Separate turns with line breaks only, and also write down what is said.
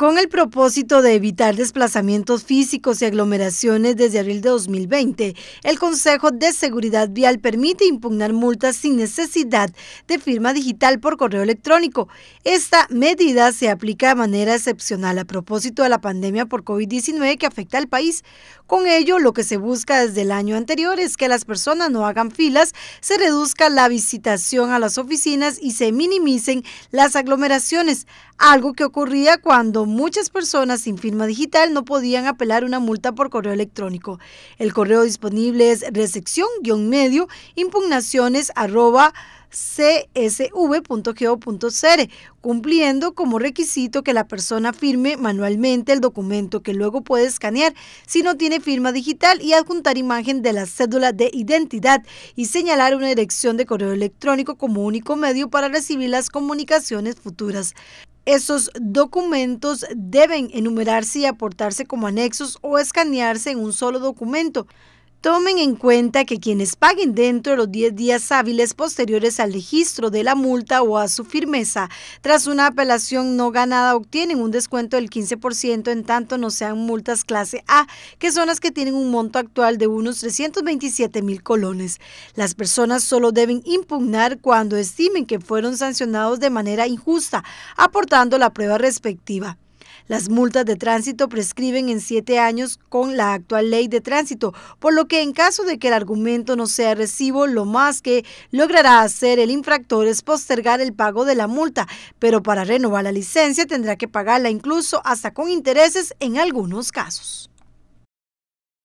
Con el propósito de evitar desplazamientos físicos y aglomeraciones desde abril de 2020, el Consejo de Seguridad Vial permite impugnar multas sin necesidad de firma digital por correo electrónico. Esta medida se aplica de manera excepcional a propósito de la pandemia por COVID-19 que afecta al país. Con ello, lo que se busca desde el año anterior es que las personas no hagan filas, se reduzca la visitación a las oficinas y se minimicen las aglomeraciones, algo que ocurría cuando muchas personas sin firma digital no podían apelar una multa por correo electrónico. El correo disponible es recepción medio impugnaciones arroba cumpliendo como requisito que la persona firme manualmente el documento que luego puede escanear si no tiene firma digital y adjuntar imagen de la cédula de identidad y señalar una dirección de correo electrónico como único medio para recibir las comunicaciones futuras. Esos documentos deben enumerarse y aportarse como anexos o escanearse en un solo documento. Tomen en cuenta que quienes paguen dentro de los 10 días hábiles posteriores al registro de la multa o a su firmeza, tras una apelación no ganada, obtienen un descuento del 15% en tanto no sean multas clase A, que son las que tienen un monto actual de unos 327 mil colones. Las personas solo deben impugnar cuando estimen que fueron sancionados de manera injusta, aportando la prueba respectiva. Las multas de tránsito prescriben en siete años con la actual ley de tránsito, por lo que en caso de que el argumento no sea recibo, lo más que logrará hacer el infractor es postergar el pago de la multa, pero para renovar la licencia tendrá que pagarla incluso hasta con intereses en algunos casos.